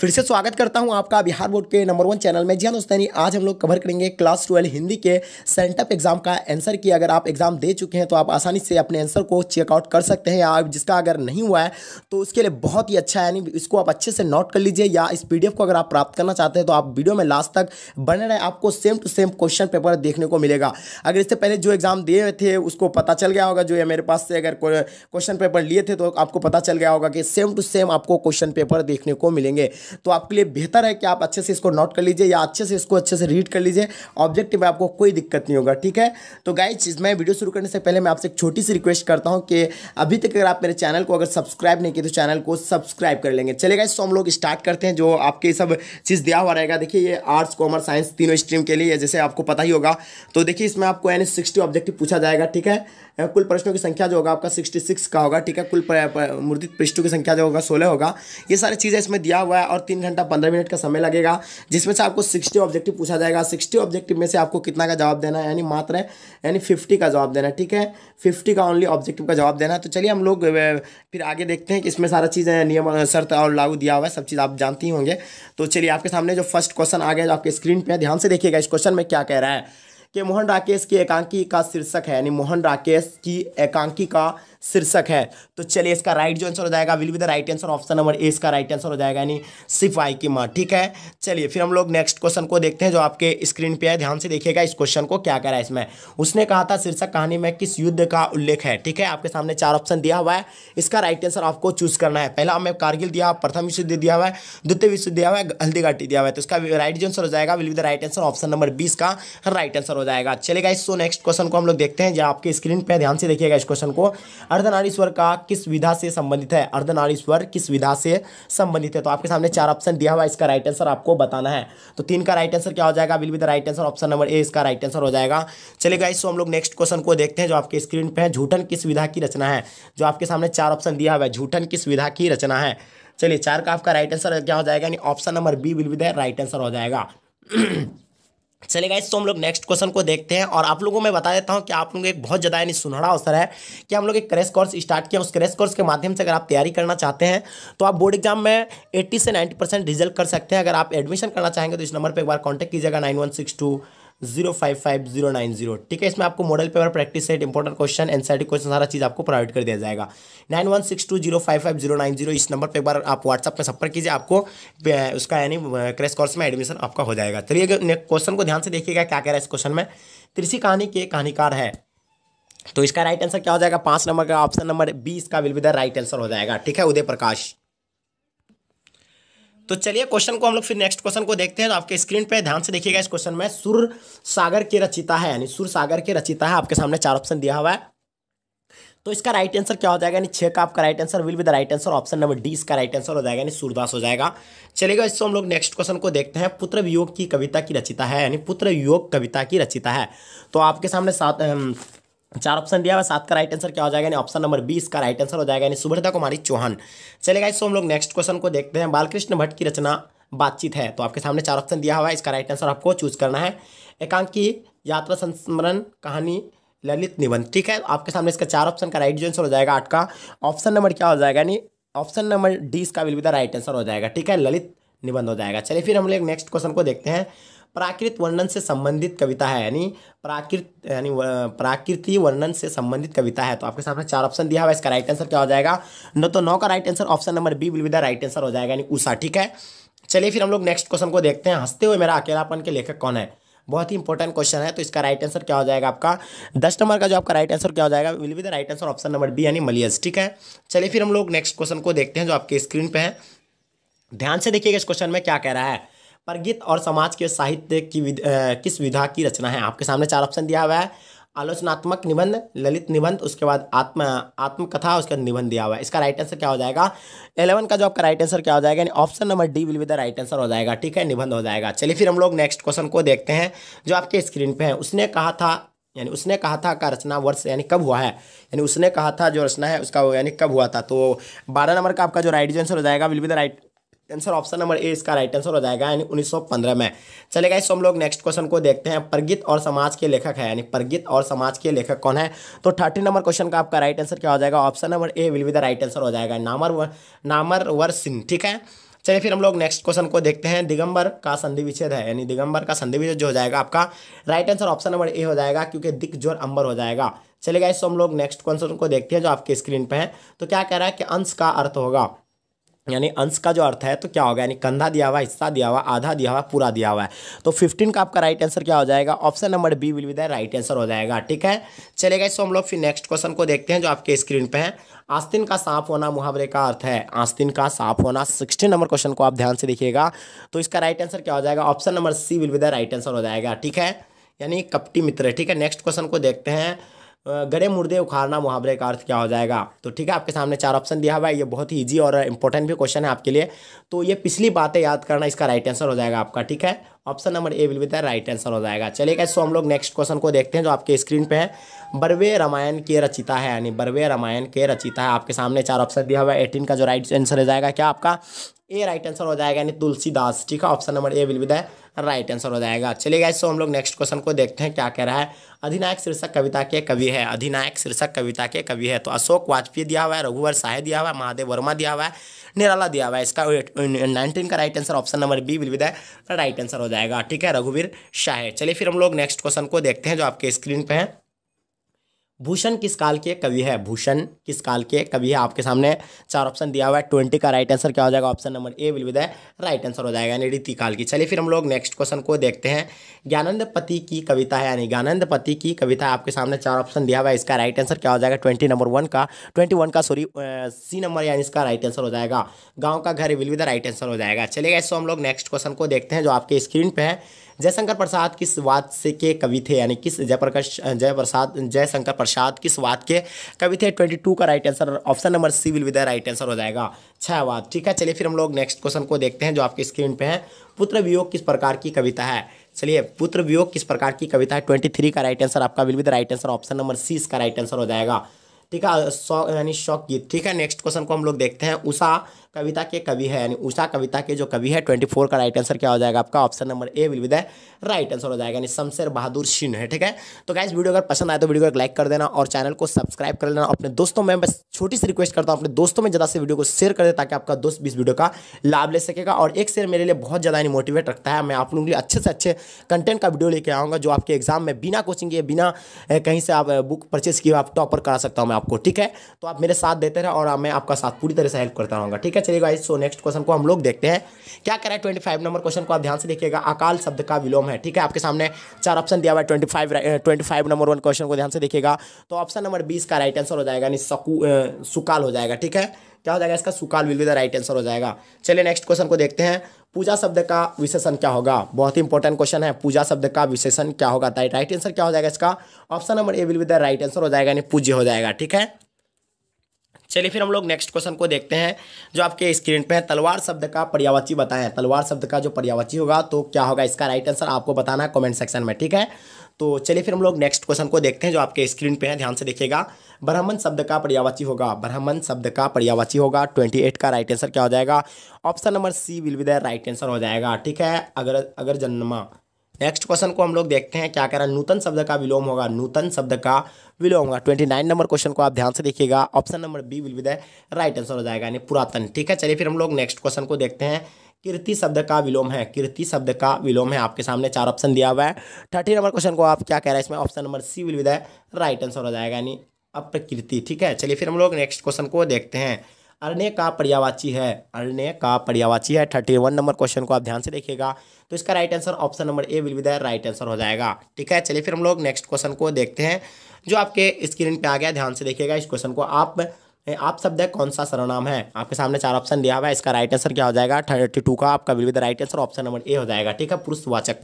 फिर से स्वागत करता हूं आपका बिहार बोर्ड के नंबर वन चैनल में जी हाँ दोस्तों आज हम लोग कवर करेंगे क्लास ट्वेल्व हिंदी के सेंटअप एग्जाम का आंसर की अगर आप एग्जाम दे चुके हैं तो आप आसानी से अपने आंसर को चेकआउट कर सकते हैं या जिसका अगर नहीं हुआ है तो उसके लिए बहुत ही अच्छा है यानी इसको आप अच्छे से नोट कर लीजिए या इस पी को अगर आप प्राप्त करना चाहते हैं तो आप वीडियो में लास्ट तक बने रहे आपको same to same question paper देखने को मिलेगा अगर इससे पहले जो एग्जाम दिए थे उसको पता चल गया होगा जो मेरे पास से अगर क्वेश्चन पेपर लिए थे तो आपको पता चल गया होगा कि सेम टू सेम आपको क्वेश्चन पेपर देखने को मिलेंगे तो आपके लिए बेहतर है कि आप अच्छे से इसको नोट कर लीजिए या अच्छे से इसको अच्छे से रीड कर लीजिए ऑब्जेक्टिव में आपको कोई दिक्कत नहीं होगा ठीक है तो गाइज मैं वीडियो शुरू करने से पहले मैं आपसे एक छोटी सी रिक्वेस्ट करता हूँ कि अभी तक अगर आप मेरे चैनल को अगर सब्सक्राइब नहीं किया तो चैनल को सब्सक्राइब कर लेंगे चले गाइज तो हम लोग स्टार्ट करते हैं जो आपके सब चीज़ दिया हुआ रहेगा देखिए ये आर्ट्स कॉमर्स साइंस तीनों स्ट्रीम के लिए जैसे आपको पता ही होगा तो देखिए इसमें आपको एन ऑब्जेक्टिव पूछा जाएगा ठीक है कुल प्रश्नों की संख्या जो होगा आपका सिक्सटी सिक्स का होगा ठीक है कुल मुद्रित पृष्ठों की संख्या जो होगा सोलह होगा ये सारी चीज़ें इसमें दिया हुआ है और तीन घंटा पंद्रह मिनट का समय लगेगा जिसमें से आपको सिक्सटी ऑब्जेक्टिव पूछा जाएगा सिक्सटी ऑब्जेक्टिव में से आपको कितना का जवाब देना है यानी मात्र यानी फिफ्टी का जवाब देना है ठीक है फिफ्टी का ओनली ऑब्जेक्टिव का जवाब देना है तो चलिए हम लोग फिर आगे देखते हैं कि इसमें सारा चीज़ें नियम शर्त और लागू दिया हुआ है सब चीज़ आप जानती होंगे तो चलिए आपके सामने जो फर्स्ट क्वेश्चन आ गया जो आपके स्क्रीन पर ध्यान से देखिएगा इस क्वेश्चन में क्या कह रहा है कि मोहन राकेश की एकांकी का शीर्षक है यानी मोहन राकेश की एकांकी का शीर्षक है तो चलिए इसका राइट जो आंसर हो जाएगा will be the right answer option number A इसका राइट आंसर हो जाएगा यानी सिपाही की माँ ठीक है चलिए फिर हम लोग नेक्स्ट क्वेश्चन को देखते हैं जो आपके स्क्रीन पे है ध्यान से देखिएगा इस क्वेश्चन को क्या करा है इसमें उसने कहा था शीर्षक कहानी में किस युद्ध का उल्लेख है ठीक है आपके सामने चार ऑप्शन दिया हुआ है इसका राइट आंसर आपको चूज करना है पहला हमें कारगिल दिया प्रथम विश्व युद्ध दिया हुआ है द्वितीय विश्व दिया हुआ है हल्दीघाटी दिया हुआ है तो इसका राइट जो आंसर हो जाएगा will be the right answer option number बीस का राइट आंसर हो जाएगा चलेगा इस सो नेक्स्ट क्वेश्चन को हम लोग देखते हैं जो आपके स्क्रीन पर ध्यान से देखिएगा इस क्वेश्चन को अर्धनारीश्वर का किस विधा से संबंधित है अर्धनारीश्वर किस विधा से संबंधित है तो आपके सामने चार ऑप्शन दिया हुआ इसका राइट आंसर आपको बताना है तो तीन का राइट आंसर क्या हो जाएगा will with right answer option number A इसका राइट आंसर हो जाएगा चलेगा इस हम लोग नेक्स्ट क्वेश्चन को देखते हैं जो आपके स्क्रीन पर है झूठन किस विधा की रचना है जो आपके सामने चार ऑप्शन दिया हुआ है झूठन किस विधा की रचना है चलिए चार का आपका राइट आंसर क्या हो जाएगा यानी option number B will with right answer हो जाएगा चलिए गाइस तो हम लोग नेक्स्ट क्वेश्चन को देखते हैं और आप लोगों को मैं बता देता हूँ कि आप लोगों को एक बहुत ज़्यादा यानी सुनहरा अवसर है कि हम लोग एक क्रेश कोर्स स्टार्ट किया उस क्रेश कोर्स के माध्यम से अगर आप तैयारी करना चाहते हैं तो आप बोर्ड एग्जाम में 80 से 90 परसेंट रिजल्ट कर सकते हैं अगर आप एडमिशन करना चाहेंगे तो इस नंबर पर एक बार कॉन्टैक्ट कीजिएगा nine zero five five zero nine zero ठीक है इसमें आपको model paper practice set important question NCERT question सारा चीज़ आपको प्रोवाइड कर दिया जाएगा nine one six two zero five five zero nine zero इस नंबर पर एक बार आप व्हाट्सअप में संपर्क कीजिए आपको उसका यानी क्रेश कोर्स में एडमिशन आपका हो जाएगा चलिए क्वेश्चन को ध्यान से देखिएगा क्या कह रहा है इस क्वेश्चन में तिरसी कहानी के कहानीकार है तो इसका राइट आंसर क्या हो जाएगा पांच नंबर का ऑप्शन नंबर बी इसका will be the right answer हो जाएगा ठीक है उदय प्रकाश तो चलिए क्वेश्चन को हम लोग फिर नेक्स्ट क्वेश्चन को देखते हैं तो आपके स्क्रीन पे ध्यान से देखिएगा इस क्वेश्चन में सुर सागर के रचिता है यानी सुर सागर के रचिता है आपके सामने चार ऑप्शन दिया हुआ है तो इसका राइट आंसर क्या हो जाएगा यानी छः का आपका right answer will be the right answer option number D इसका राइट आंसर हो जाएगा यानी सूरदास हो जाएगा चलेगा इससे हम लोग नेक्स्ट क्वेश्चन को देखते हैं पुत्र वियोग की कविता की रचिता है यानी पुत्र वियोग कविता की रचिता है तो आपके सामने सात चार ऑप्शन दिया हुआ सात का राइट आंसर क्या हो जाएगा ऑप्शन नंबर बीस का राइट आंसर हो जाएगा यानी सुभद्रा कुमारी चौहान चलेगा इसको हम लोग नेक्स्ट क्वेश्चन को देखते हैं बालकृष्ण भट्ट की रचना बातचीत है तो आपके सामने चार ऑप्शन दिया हुआ है इसका राइट आंसर आपको चूज करना है एकांकी यात्रा संस्मरण कहानी ललित निबंध ठीक है आपके सामने इसका चार ऑप्शन का राइट जो आंसर हो जाएगा आठ का ऑप्शन नंबर क्या हो जाएगा यानी ऑप्शन नंबर डी इसका will be the right answer हो जाएगा ठीक है ललित निबंध हो जाएगा चलिए फिर हम लोग नेक्स्ट क्वेश्चन को देखते हैं प्राकृत वर्णन से संबंधित कविता है यानी प्राकृत यानी प्राकृति वर्णन से संबंधित कविता है तो आपके सामने चार ऑप्शन दिया हुआ इसका राइट आंसर क्या हो जाएगा न तो नौ का right answer option number B will be the right answer हो जाएगा यानी उषा ठीक है चलिए फिर हम लोग नेक्स्ट क्वेश्चन को देखते हैं हंसते हुए मेरा अकेलापन के लेखक कौन है बहुत ही इंपॉर्टेंट क्वेश्चन है तो इसका राइट आंसर क्या हो जाएगा आपका दस नंबर का जो आपका राइट आंसर क्या हो जाएगा will be the right answer option number B यानी मलियस ठीक है चलिए फिर हम लोग नेक्स्ट क्वेश्चन को देखते हैं जो आपके स्क्रीन पर है ध्यान से देखिएगा इस क्वेश्चन में क्या कह रहा है प्रगीत और समाज के साहित्य की विद, आ, किस विधा की रचना है आपके सामने चार ऑप्शन दिया हुआ है आलोचनात्मक निबंध ललित निबंध उसके बाद आत्म आत्मकथा उसके बाद निबंध दिया हुआ है इसका राइट आंसर क्या हो जाएगा एलेवन का जो आपका राइट आंसर क्या हो जाएगा यानी option number D will with the right answer हो जाएगा ठीक है निबंध हो जाएगा चलिए फिर हम लोग नेक्स्ट क्वेश्चन को देखते हैं जो आपके स्क्रीन पर है उसने कहा था यानी उसने कहा था का रचना वर्ष यानी कब हुआ है यानी उसने कहा था जो रचना है उसका यानी कब हुआ था तो बारह नंबर का आपका जो राइट आंसर हो जाएगा will with the right answer option number A इसका राइट आंसर हो जाएगा यानी 1915 में चलेगा इस हम लोग नेक्स्ट क्वेश्चन को देखते हैं प्रगित और समाज के लेखक है यानी प्रगित और समाज के लेखक कौन है तो थर्टी नंबर क्वेश्चन का आपका राइट आंसर क्या हो जाएगा option number A will be the right answer हो जाएगा नामर वर, नामर वर सिंह ठीक है चलिए फिर हम लोग नेक्स्ट क्वेश्चन को देखते हैं दिगंबर का संधि विच्छेद है यानी दिगंबर का संधि विच्छेद जो हो जाएगा आपका right answer option number A हो जाएगा क्योंकि जोर अंबर हो जाएगा चलेगा इस हम लोग नेक्स्ट क्वेश्चन को देखते हैं जो आपके स्क्रीन पे है तो क्या कह रहा है कि अंश का अर्थ होगा यानी अंश का जो अर्थ है तो क्या होगा यानी कंधा दिया हुआ हिस्सा दिया हुआ आधा दिया हुआ पूरा दिया हुआ है तो 15 का आपका राइट आंसर क्या हो जाएगा option number B will be the right answer हो जाएगा ठीक है चलेगा इसको तो हम लोग फिर नेक्स्ट क्वेश्चन को देखते हैं जो आपके स्क्रीन पे है आस्तिन का सांप होना मुहावरे का अर्थ है आस्तिन का सांप होना सिक्सटीन नंबर क्वेश्चन को आप ध्यान से देखिएगा तो इसका राइट आंसर क्या हो जाएगा option number C will be the right answer हो जाएगा ठीक है यानी कपटी मित्र ठीक है नेक्स्ट क्वेश्चन को देखते हैं गड़े मुर्दे उखाड़ना मुहावरे का अर्थ क्या हो जाएगा तो ठीक है आपके सामने चार ऑप्शन दिया हुआ है ये बहुत ही ईजी और इंपॉर्टेंट भी क्वेश्चन है आपके लिए तो ये पिछली बातें याद करना इसका राइट आंसर हो जाएगा आपका ठीक है option number A will be the right answer हो जाएगा चलिए कैसे हम लोग नेक्स्ट क्वेश्चन को देखते हैं जो आपके स्क्रीन पे है बरवे रामायण के रचिता है यानी बरवे रामायण के रचिता है आपके सामने चार ऑप्शन दिया हुआ है एटीन का जो राइट आंसर हो जाएगा क्या आपका ए राइट आंसर हो जाएगा यानी तुलसीदास ठीक है option number A will be the right answer हो जाएगा चलिए गाइस सो हम लोग नेक्स्ट क्वेश्चन को देखते हैं क्या कह रहा है अधिनायक शीर्षक कविता के कवि है अधिनायक शीर्षक कविता के कवि है तो अशोक वाजपेयी दिया हुआ है रघुवर शाह दिया हुआ है महादेव वर्मा दिया हुआ है निराला दिया हुआ है इसका नाइनटीन का right answer option number B will be the right answer हो जाएगा ठीक है रघुवीर शाह चलिए फिर हम लोग नेक्स्ट क्वेश्चन को देखते हैं जो आपके स्क्रीन पर है भूषण किस काल के कवि है भूषण किस काल के कवि है आपके सामने चार ऑप्शन दिया हुआ है ट्वेंटी का राइट आंसर क्या हो जाएगा option number A will with right answer हो जाएगा यानी रीति काल की चलिए फिर हम लोग नेक्स्ट क्वेश्चन को देखते हैं ज्ञानंद पति की कविता है यानी ज्ञानंद पति की कविता आपके सामने चार ऑप्शन दिया हुआ है इसका राइट आंसर क्या हो जाएगा ट्वेंटी नंबर वन का ट्वेंटी वन का सॉरी सी नंबर यानी इसका राइट आंसर हो जाएगा गाँव का घर विल विद राइट आंसर हो जाएगा चलिए ऐसे हम लोग नेक्स्ट क्वेश्चन को देखते हैं जो आपके स्क्रीन पर है जयशंकर प्रसाद किस वाद से के कवि थे यानी किस जयप्रकाश जय प्रसाद जयशंकर प्रसाद किस वाद के कवि थे ट्वेंटी टू का right answer option number C will with the right answer हो जाएगा छह वाद ठीक है चलिए फिर हम लोग नेक्स्ट क्वेश्चन को देखते हैं जो आपके स्क्रीन पे है पुत्र वियोग किस प्रकार की कविता है चलिए पुत्र वियोग किस प्रकार की कविता है ट्वेंटी थ्री का राइट आंसर आपका will with right answer option number C इसका राइट आंसर हो जाएगा ठीक है शौक यानी शौक गीत ठीक है नेक्स्ट क्वेश्चन को हम लोग देखते हैं उषा कविता के कवि है यानी उषा कविता के जो कवि है ट्वेंटी फोर का राइट आंसर क्या हो जाएगा आपका option number A will with right answer हो जाएगा यानी शमशेर बहादुर सिंह है ठीक है तो क्या वीडियो अगर पसंद आए तो वीडियो को लाइक कर देना और चैनल को सब्सक्राइब कर लेना अपने दोस्तों में बस छोटी सी रिक्वेस्ट करता हूँ अपने दोस्तों में ज़्यादा से वीडियो को शेयर कर दे ताकि आपका दोस्त भी इस वीडियो का लाभ ले सकेगा और एक शेयर मेरे लिए बहुत ज़्यादा यानी मोटिवेट रखता है मैं आप लोगों के लिए अच्छे से अच्छे कंटेंट का वीडियो लेके आऊँगा जो आपके एग्जाम में बिना कोचिंग के बिना कहीं से आप बुक परचेज किए आप टॉपर करा सकता हूँ मैं आप आपको ठीक है तो आप मेरे साथ देते रहे और मैं आपका साथ पूरी तरह से हेल्प करता रहूँगा ठीक है चलिए सो नेक्स्ट क्वेश्चन को हम लोग देखते हैं क्या करें ट्वेंटी फाइव नंबर क्वेश्चन को आप ध्यान से देखिएगा अकाल शब्द का विलोम है ठीक है आपके सामने चार ऑप्शन दिया हुआ twenty five twenty five number one question को ध्यान से देखिएगा तो ऑप्शन नंबर बीस का राइट आंसर हो जाएगा यानी सकू सुकाल हो जाएगा ठीक है क्या हो जाएगा इसका सुकाल will be the right answer हो जाएगा चलिए नेक्स्ट क्वेश्चन को देखते हैं पूजा शब्द का विशेषण क्या होगा बहुत ही इंपॉर्टेंट क्वेश्चन है पूजा शब्द का विशेषण क्या होगा राइट आंसर क्या हो जाएगा इसका option number A will be the right answer हो जाएगा यानी पूज्य हो जाएगा ठीक है चलिए फिर हम लोग नेक्स्ट क्वेश्चन को देखते हैं जो आपके स्क्रीन पे है तलवार शब्द का पर्यावाची बताएं तलवार शब्द का जो पर्यावाची होगा तो क्या होगा इसका राइट आंसर आपको बताना है कमेंट सेक्शन में ठीक है तो चलिए फिर हम लोग नेक्स्ट क्वेश्चन को देखते हैं जो आपके स्क्रीन पे है ध्यान से देखिएगा ब्राह्मण शब्द का पर्यावाची होगा ब्राह्मण शब्द का पर्यावाची होगा ट्वेंटी एट का राइट आंसर क्या हो जाएगा option number C will be the right answer हो जाएगा ठीक है अगर अगर जन्मा नेक्स्ट क्वेश्चन को हम लोग देखते हैं क्या कह रहा है नूतन शब्द का विलोम होगा नूतन शब्द का विलोम होगा ट्वेंटी नाइन नंबर क्वेश्चन को आप ध्यान से देखिएगा option number B will be the right answer हो जाएगा यानी पुरातन ठीक है चलिए फिर हम लोग नेक्स्ट क्वेश्चन को देखते हैं कीर्ति शब्द का विलोम है कीर्ति शब्द का विलोम है आपके सामने चार ऑप्शन दिया हुआ है थर्टी नंबर क्वेश्चन को आप क्या कह रहे हैं इसमें option number C will with right answer हो जाएगा यानी अप्रकृति ठीक है चलिए फिर हम लोग नेक्स्ट क्वेश्चन को देखते हैं अरण्य का पर्यावाची है अरण्य का पर्यावाची है थर्टी वन नंबर क्वेश्चन को आप ध्यान से देखिएगा तो इसका right answer option number A will with right answer हो जाएगा ठीक है चलिए फिर हम लोग नेक्स्ट क्वेश्चन को देखते हैं जो आपके स्क्रीन पे आ गया ध्यान से देखिएगा इस क्वेश्चन को आप आप शब्द है कौन सा सरनाम है आपके सामने चार ऑप्शन दिया हुआ है इसका राइट आंसर क्या हो जाएगा थर्टी टू का आपका will with right answer option number A हो जाएगा ठीक है पुरुषवाचक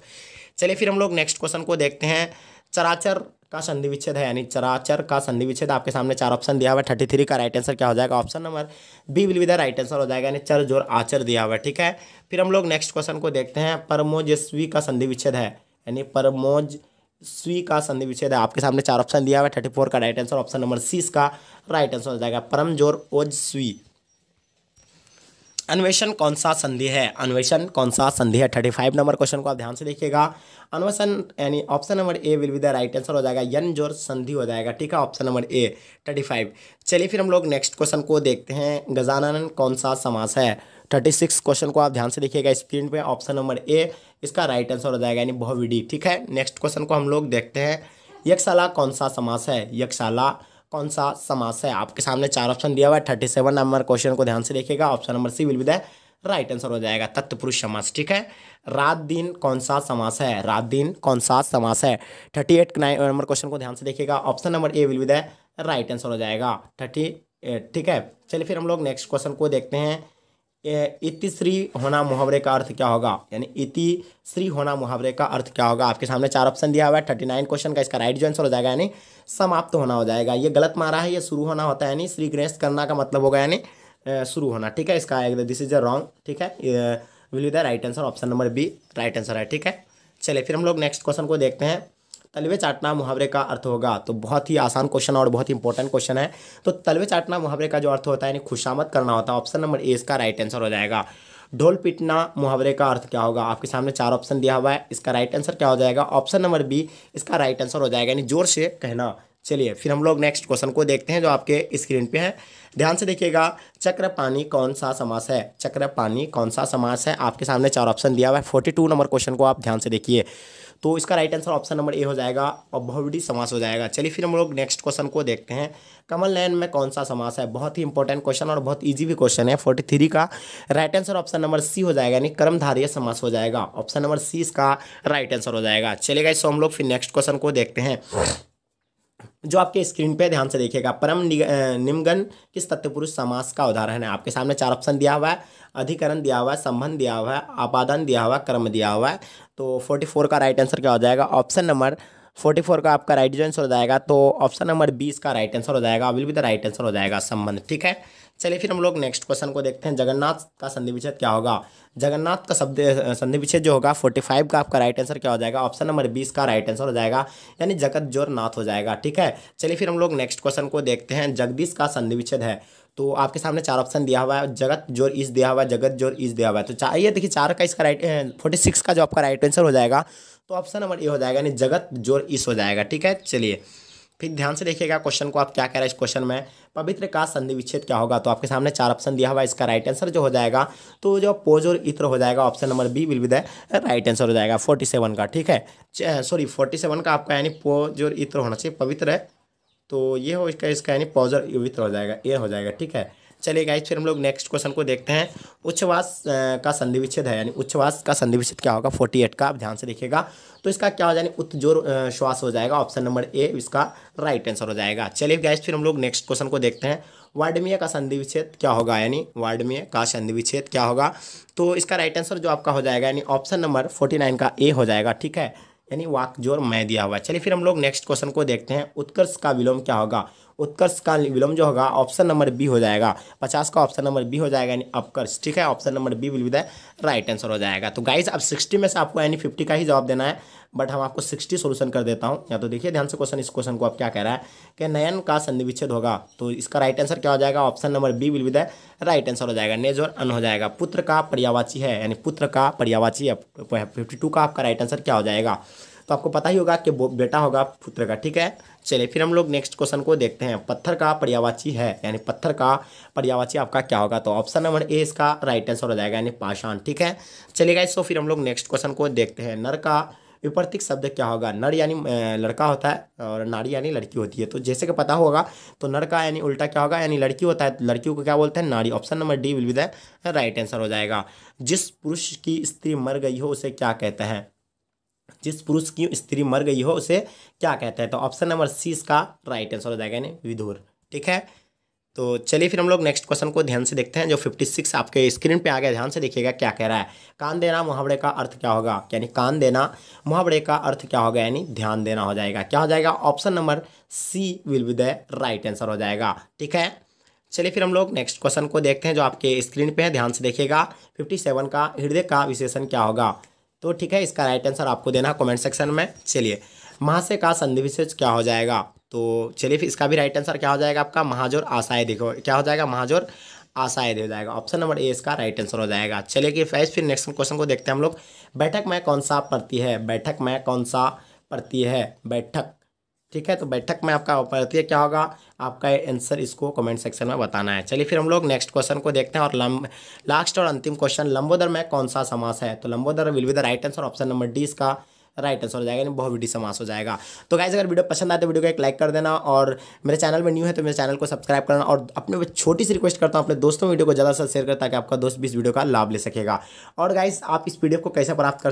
चलिए फिर हम लोग नेक्स्ट क्वेश्चन को देखते हैं चराचर का संधि विच्छेद है यानी चराचर का संधि विच्छेद आपके सामने चार ऑप्शन दिया हुआ है थर्टी थ्री का राइट आंसर क्या हो जाएगा option number B will with right answer हो जाएगा यानी चर जोर आचर दिया हुआ है ठीक है फिर हम लोग नेक्स्ट क्वेश्चन को देखते हैं परमोजस्वी का संधि विच्छेद है यानी परमोज स्वी का संधि विच्छेद है आपके सामने चार ऑप्शन दिया हुआ थर्टी फोर का right answer option number C इसका राइट आंसर हो जाएगा परम जोर ओज स्वी अन्वेषण कौन सा संधि है अन्वेषण कौन सा संधि है थर्टी फाइव नंबर क्वेश्चन को आप ध्यान से देखिएगा अन्वेषण यानी option number A will be the right answer हो जाएगा यन जोर संधि हो जाएगा ठीक है option number A thirty five चलिए फिर हम लोग नेक्स्ट क्वेश्चन को देखते हैं गजानन कौन सा समास है थर्टी सिक्स क्वेश्चन को आप ध्यान से देखिएगा स्क्रीन पे ऑप्शन नंबर ए इसका राइट आंसर हो जाएगा यानी बहुविडी ठीक है नेक्स्ट क्वेश्चन को हम लोग देखते हैं यक्षशाला कौन सा समास है यक्षशाला कौन सा समास है आपके सामने चार ऑप्शन दिया हुआ है थर्टी सेवन नंबर क्वेश्चन को ध्यान से देखिएगा option number C will with right answer हो जाएगा तत्पुरुष समास ठीक है रात दिन कौन सा समास है रात दिन कौन सा समास है थर्टी एट नंबर क्वेश्चन को ध्यान से देखिएगा option number A will with right answer हो जाएगा थर्टी ठीक है चलिए फिर हम लोग नेक्स्ट क्वेश्चन को देखते हैं इतिश्री होना मुहावरे का अर्थ क्या होगा यानी इतिश्री होना मुहावरे का अर्थ क्या होगा आपके सामने चार ऑप्शन दिया हुआ है थर्टी नाइन क्वेश्चन का इसका राइट जो आंसर हो जाएगा यानी समाप्त होना हो जाएगा ये गलत मारा है ये शुरू होना होता है यानी श्री गणेश करना का मतलब होगा यानी शुरू होना ठीक है इसका दिस इज अ रॉन्ग ठीक है will you the right answer option number B right answer है ठीक है चलिए फिर हम लोग नेक्स्ट क्वेश्चन को देखते हैं तलवे चाटना मुहावरे का अर्थ होगा तो बहुत ही आसान क्वेश्चन और बहुत ही इंपॉर्टेंट क्वेश्चन है तो तलवे चाटना मुहावरे का जो अर्थ होता है यानी खुशामद करना होता है ऑप्शन नंबर ए इसका राइट आंसर हो जाएगा ढोल पीटना मुहावरे का अर्थ क्या होगा आपके सामने चार ऑप्शन दिया हुआ है इसका राइट आंसर क्या हो जाएगा ऑप्शन नंबर बी इसका राइट आंसर हो जाएगा यानी जोर से कहना चलिए फिर हम लोग नेक्स्ट क्वेश्चन को देखते हैं जो आपके स्क्रीन पे है ध्यान से देखिएगा चक्र पानी कौन सा समास है चक्र पानी कौन सा समास है आपके सामने चार ऑप्शन दिया हुआ है फोर्टी टू नंबर क्वेश्चन को आप ध्यान से देखिए तो इसका right answer option number A हो जाएगा अभवडी समास हो जाएगा चलिए फिर हम लोग नेक्स्ट क्वेश्चन को देखते हैं कमल नयन में कौन सा समास है बहुत ही इंपॉर्टेंट क्वेश्चन और बहुत ईजी भी क्वेश्चन है फोर्टी थ्री का right answer option number C हो जाएगा यानी कर्मधारय समास हो जाएगा ऑप्शन नंबर सी इसका राइट आंसर हो जाएगा चलेगा इसको हम लोग फिर नेक्स्ट क्वेश्चन को देखते हैं जो आपके स्क्रीन पे ध्यान से देखिएगा परम निम्गन किस तत्वपुरुष पुरुष समास का उदाहरण है आपके सामने चार ऑप्शन दिया हुआ है अधिकरण दिया हुआ है संबंध दिया हुआ है आपादन दिया हुआ है कर्म दिया हुआ है तो फोर्टी फोर का राइट आंसर क्या हो जाएगा ऑप्शन नंबर फोर्टी फोर का आपका राइट जो आंसर हो जाएगा तो ऑप्शन नंबर बीस का राइट आंसर हो जाएगा विल भी द राइट आंसर हो जाएगा संबंध ठीक है चलिए फिर हम लोग नेक्स्ट क्वेश्चन को देखते हैं जगन्नाथ का संधि विच्छेद क्या होगा जगन्नाथ का शब्द संधि विच्छेद जो होगा फोर्टी फाइव का आपका राइट आंसर क्या हो जाएगा ऑप्शन नंबर बीस का राइट आंसर हो जाएगा यानी जगत जोर नाथ हो जाएगा ठीक है चलिए फिर हम लोग नेक्स्ट क्वेश्चन को देखते हैं जगदीश का संधि विच्छेद है तो आपके सामने चार ऑप्शन दिया हुआ है जगत जोर इस दिया हुआ है जगत जोर इस दिया हुआ है तो चाहिए देखिए चार का इसका राइट फोर्टी सिक्स का जो आपका राइट आंसर हो जाएगा तो ऑप्शन नंबर ए हो जाएगा यानी जगत जोर इस हो जाएगा ठीक है चलिए फिर ध्यान से देखिएगा क्वेश्चन को आप क्या कह रहे हैं इस क्वेश्चन में पवित्र का संधि विच्छेद क्या होगा तो आपके सामने चार ऑप्शन दिया हुआ है इसका राइट आंसर जो हो जाएगा तो जो पोज और इत्र हो जाएगा option number B will be the right answer हो जाएगा फोर्टी सेवन का ठीक है सॉरी फोर्टी सेवन का आपका यानी पोज और इत्र होना चाहिए पवित्र है तो ये हो इसका इसका यानी पोज और इत्र हो जाएगा ए हो जाएगा ठीक है चलिए गाइज फिर हम लोग नेक्स्ट क्वेश्चन को देखते हैं उच्छवास का संधि विच्छेद है यानी उच्छवास का संधि विच्छेद क्या होगा फोर्टी एट का आप ध्यान से देखिएगा तो इसका क्या हो जाए उत्जोर जोर श्वास हो जाएगा ऑप्शन नंबर ए इसका राइट आंसर हो जाएगा चलिए गाइज फिर हम लोग नेक्स्ट क्वेश्चन को देखते हैं वार्डमीय का संधि विच्छेद क्या होगा यानी वार्डमीय का संधि विच्छेद क्या होगा तो इसका राइट आंसर जो आपका हो जाएगा यानी ऑप्शन नंबर फोर्टी नाइन का ए हो जाएगा ठीक है यानी वाक जोर मैं दिया हुआ है चलिए फिर हम लोग नेक्स्ट क्वेश्चन को देखते हैं उत्कर्ष का विलोम क्या होगा उत्कर्ष का विलोम जो होगा ऑप्शन नंबर बी हो जाएगा पचास का ऑप्शन नंबर बी हो जाएगा यानी अपकर्ष ठीक है option number B will with right answer हो जाएगा तो गाइज अब सिक्सटी में से आपको यानी फिफ्टी का ही जवाब देना है बट हम आपको सिक्सटी सोल्यूशन कर देता हूँ या तो देखिए ध्यान से क्वेश्चन इस क्वेश्चन को आप क्या कह रहा है कि नयन का संधिविच्छेद होगा तो इसका राइट आंसर क्या हो जाएगा option number B will with right answer हो जाएगा नेज और अन हो जाएगा पुत्र का पर्यावाची है यानी पुत्र का पर्यावाची है फिफ्टी टू का आपका राइट आंसर क्या हो जाएगा तो आपको पता ही होगा कि बेटा होगा पुत्र का ठीक है चलिए फिर हम लोग नेक्स्ट क्वेश्चन को देखते हैं पत्थर का पर्यावाची है यानी पत्थर का पर्यावाची आपका क्या होगा तो ऑप्शन नंबर ए इसका राइट आंसर हो जाएगा यानी पाषाण ठीक है चलेगा इसको फिर हम लोग नेक्स्ट क्वेश्चन को देखते हैं नर का विपर्तिक शब्द क्या होगा नर यानी लड़का होता है और नारी यानी लड़की होती है तो जैसे कि पता होगा तो नर का यानी उल्टा क्या होगा यानी लड़की होता है तो लड़कियों को क्या बोलते हैं नारी option number D will be the right answer हो जाएगा जिस पुरुष की स्त्री मर गई हो उसे क्या कहते हैं जिस पुरुष की स्त्री मर गई हो उसे क्या कहते हैं तो ऑप्शन नंबर सी इसका राइट आंसर हो जाएगा यानी विधुर ठीक है तो चलिए फिर हम लोग नेक्स्ट क्वेश्चन को ध्यान से देखते हैं जो 56 आपके स्क्रीन पे आ गया ध्यान से देखिएगा क्या कह रहा है कान देना मुहावरे का अर्थ क्या होगा यानी कान देना मुहावरे का अर्थ क्या होगा यानी ध्यान देना हो जाएगा क्या हो जाएगा option number C will be the right answer हो जाएगा ठीक है चलिए फिर हम लोग नेक्स्ट क्वेश्चन को देखते हैं जो आपके स्क्रीन पे है ध्यान से देखिएगा 57 का हृदय का विशेषण क्या होगा तो ठीक है इसका राइट आंसर आपको देना है कमेंट सेक्शन में चलिए महाशय का संधि विशेष क्या हो जाएगा तो चलिए फिर इसका भी राइट आंसर क्या हो जाएगा आपका महाजोर आशाएं देखो क्या हो जाएगा महाजोर आशाएं दे जाएगा ऑप्शन नंबर ए इसका राइट आंसर हो जाएगा चलिए कि फैस फिर नेक्स्ट क्वेश्चन को देखते हैं हम लोग बैठक में कौन सा प्रति है बैठक में कौन सा प्रति है बैठक ठीक है तो बैठक में आपका प्रतिक्रिया क्या होगा आपका आंसर इसको कमेंट सेक्शन में बताना है चलिए फिर हम लोग नेक्स्ट क्वेश्चन को देखते हैं और लंब लास्ट और अंतिम क्वेश्चन लंबोदर में कौन सा समास है तो लंबोदर will be the right answer option number D इसका राइट आंसर हो जाएगा यानी बहुत वीडियो समास हो जाएगा तो गाइज अगर वीडियो पसंद आए तो वीडियो को एक लाइक कर देना और मेरे चैनल में न्यू है तो मेरे चैनल को सब्सक्राइब करना और अपने छोटी सी रिक्वेस्ट करता हूँ अपने दोस्तों वीडियो को ज़्यादा से शेयर करें ताकि आपका दोस्त भी इस वीडियो का लाभ ले सकेगा और गाइज आप इस पीडीएफ को कैसे प्राप्त कर